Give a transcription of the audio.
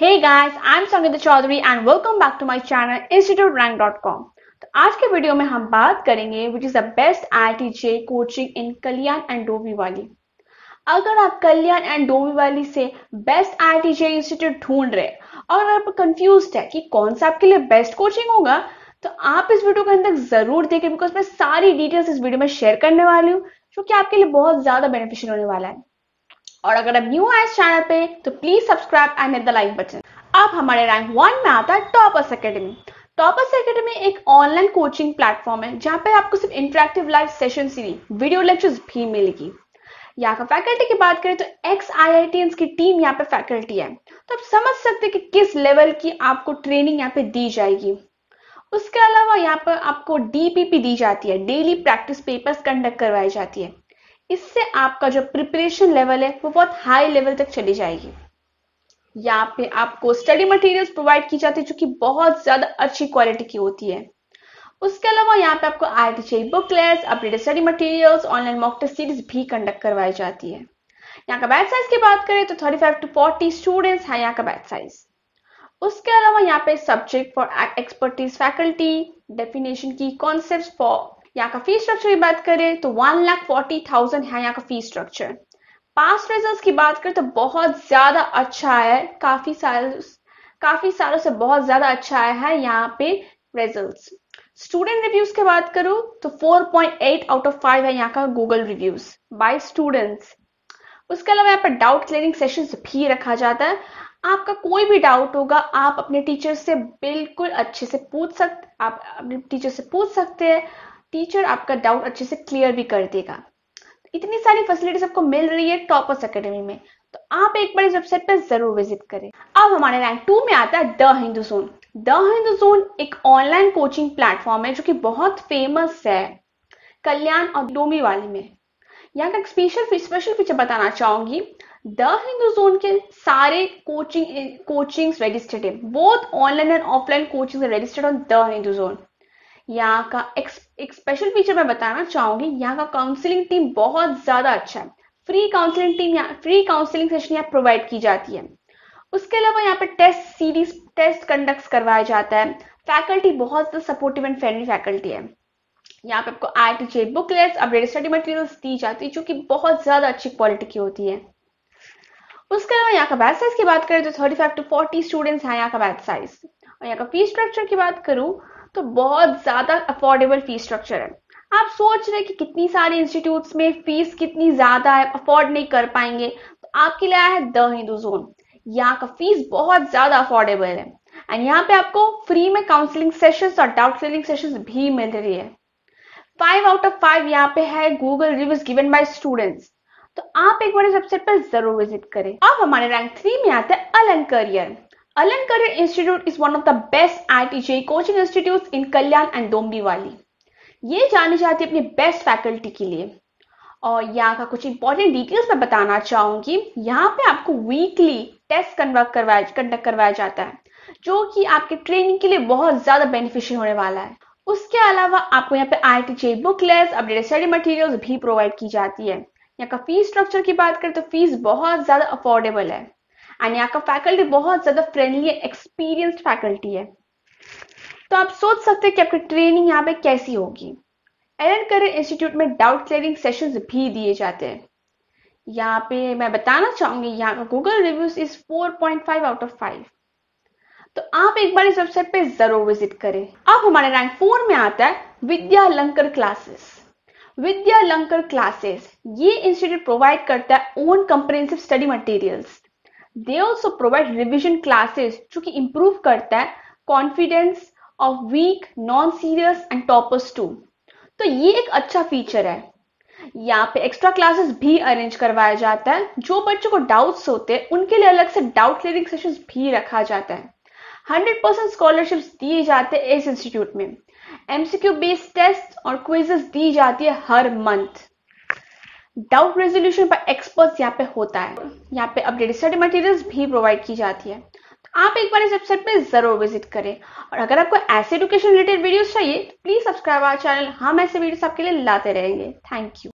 Hey guys, I'm Sangeeta Chaudhary and welcome back to my channel instituterank.com. तो आज के video में हम बात करेंगे which is the best IIT JEE coaching in Kalyan and डोबी वाली अगर आप कल्याण एंड डोबी वाली से बेस्ट आईटीजे इंस्टीट्यूट ढूंढ रहे और आप कंफ्यूज है कि कौन सा आपके लिए बेस्ट कोचिंग होगा तो आप इस वीडियो को अंत तक जरूर देखें बिकॉज मैं सारी डिटेल्स इस वीडियो में शेयर करने वाली हूँ जो कि आपके लिए बहुत ज्यादा बेनिफिशियल होने वाला है और अगर अब न्यू आए चैनल पे तो please subscribe and hit the like button अब हमारे रैंक वन में आता है टॉपर्स अकेडमी टॉपर्स अकेडमी एक ऑनलाइन कोचिंग प्लेटफॉर्म है जहाँ पे आपको सिर्फ interactive live session series video lectures भी मिलेगी यहाँ का फैकल्टी की बात करें तो एक्स आई की टीम यहाँ पे फैकल्टी है तो आप समझ सकते हैं कि किस लेवल की आपको ट्रेनिंग यहाँ पे दी जाएगी उसके अलावा यहाँ पर आपको डीपीपी दी जाती है डेली प्रैक्टिस पेपर्स कंडक्ट करवाई जाती है इससे आपका जो प्रिपरेशन लेवल है वो बहुत हाई लेवल तक चली जाएगी यहाँ पे आपको स्टडी मटेरियल्स प्रोवाइड की जाती है जो कि बहुत ज्यादा अच्छी क्वालिटी की होती है उसके अलावा यहाँ पे आपको आई टी चाहिए booklets updated study materials online mock test series भी कंडक्ट करवाई जाती है यहाँ का बैच साइज की बात करें तो 35 टू फोर्टी स्टूडेंट्स है यहाँ का बैच साइज उसके अलावा यहाँ पे subject for expertise faculty definition की कॉन्सेप्ट फॉर यहाँ का फी स्ट्रक्चर की बात करें तो वन लाख फोर्टी थाउजेंड है यहाँ का फी स्ट्रक्चर पास रिजल्ट की बात करें तो बहुत ज्यादा अच्छा है काफी साल काफी सालों से बहुत ज्यादा अच्छा आया है यहाँ पे रिजल्ट स्टूडेंट रिव्यूज की बात करूं तो 4.8 आउट ऑफ 5 है यहाँ का गूगल रिव्यूज बाय स्टूडेंट्स उसके अलावा यहाँ पर डाउट क्लियरिंग सेशन भी रखा जाता है आपका कोई भी डाउट होगा आप अपने टीचर से बिल्कुल अच्छे से पूछ सकते आप अपने टीचर से पूछ सकते हैं टीचर आपका डाउट अच्छे से क्लियर भी कर देगा इतनी सारी फैसिलिटीज आपको मिल रही है टॉपर्स अकेडमी में तो आप एक बार इस वेबसाइट पर जरूर विजिट करें अब हमारे रैंक टू में आता है the Hindu zone the Hindu zone एक ऑनलाइन कोचिंग प्लेटफॉर्म है जो कि बहुत फेमस है कल्याण और डोमी वाले में यहाँ का स्पेशल स्पेशल फीचर बताना चाहूंगी द हिंदू जोन के सारे कोचिंग कोचिंग्स रजिस्टर्ड है both online and offline coaching registered on the Hindu zone यहाँ का एक स्पेशल फीचर मैं बताना चाहूंगी यहाँ का काउंसलिंग टीम बहुत ज्यादा अच्छा है फ्री काउंसलिंग टीम यहाँ फ्री काउंसलिंग सेशन यहाँ प्रोवाइड की जाती है उसके अलावा यहाँ पे टेस्ट सीरीज टेस्ट कंडक्ट करवाया जाता है फैकल्टी बहुत ज्यादा सपोर्टिव एंड फ्रेंडली फैकल्टी है यहाँ पे आपको आई टी चे बुकलेट्स अपडेट स्टडी मटेरियल्स दी जाती है जो कि बहुत ज्यादा अच्छी क्वालिटी की होती है उसके अलावा यहाँ का बैच साइज की बात करें तो thirty five to forty students हैं यहाँ का बैच साइज और यहाँ का फीस स्ट्रक्चर की बात करूँ तो बहुत ज़्यादा अफोर्डेबल फीस स्ट्रक्चर है आप सोच रहे कि कितनी सारी इंस्टीट्यूट्स में फीस कितनी ज़्यादा है अफोर्ड नहीं कर पाएंगे तो आपके लिए आया है द हिंदू जोन यहाँ का फीस बहुत ज़्यादा अफोर्डेबल है एंड यहाँ पे आपको फ्री में काउंसलिंग सेशंस और डाउट क्लियरिंग सेशंस भी मिल रही है फाइव आउट ऑफ फाइव यहाँ पे है Google reviews given by students तो आप एक बार इस वेबसाइट पर जरूर विजिट करें अब हमारे रैंक थ्री में आते हैं Allen career Alan Career Institute is one of the best ITJ coaching institutes in Kalyan and Dombivali. ये जाने जाते अपने बेस्ट फैकल्टी के लिए और यहाँ का कुछ इंपॉर्टेंट डिटेल्स मैं बताना चाहूंगी यहाँ पे आपको वीकली टेस्ट कंडक्ट करवाया कंडक्ट करवाया जाता है जो कि आपके ट्रेनिंग के लिए बहुत ज्यादा बेनिफिशियल होने वाला है उसके अलावा आपको यहाँ पे I T JEE booklets updated study materials भी प्रोवाइड की जाती है यहाँ का फीस स्ट्रक्चर की बात करें तो फीस बहुत ज्यादा अफोर्डेबल है एंड यहाँ का फैकल्टी बहुत ज्यादा फ्रेंडली एक्सपीरियंस्ड फैकल्टी है तो आप सोच सकते हैं कि आपकी ट्रेनिंग यहाँ पे कैसी होगी एन करियर इंस्टीट्यूट में डाउट क्लियरिंग सेशंस भी दिए जाते हैं यहाँ पे मैं बताना चाहूंगी यहाँ का Google reviews is 4.5 out of 5 तो आप एक बार इस वेबसाइट पे जरूर विजिट करें अब हमारे रैंक फोर में आता है Vidyalankar classes Vidyalankar classes ये इंस्टीट्यूट प्रोवाइड करता है own comprehensive study materials they also provide revision classes जो कि इम्प्रूव करता है confidence of weak non serious and toppers too तो ये एक अच्छा फीचर है यहाँ पे एक्स्ट्रा क्लासेस भी अरेंज करवाया जाता है जो बच्चों को डाउट्स होते हैं उनके लिए अलग से डाउट क्लियरिंग सेशंस भी रखा जाता है 100% परसेंट स्कॉलरशिप दिए जाते हैं इस इंस्टीट्यूट में एमसीक्यू बेस्ड टेस्ट और क्विजेस दी जाती है हर मंथ डाउट रेजोल्यूशन पर एक्सपर्ट यहाँ पे होता है यहाँ पे अपडेटेड स्टडी मटेरियल्स भी प्रोवाइड की जाती है तो आप एक बार इस वेबसाइट पे जरूर विजिट करें और अगर आपको ऐसे एडुकेशन रिलेटेड वीडियोस चाहिए तो प्लीज सब्सक्राइब आवर चैनल हम ऐसे वीडियोस आपके लिए लाते रहेंगे थैंक यू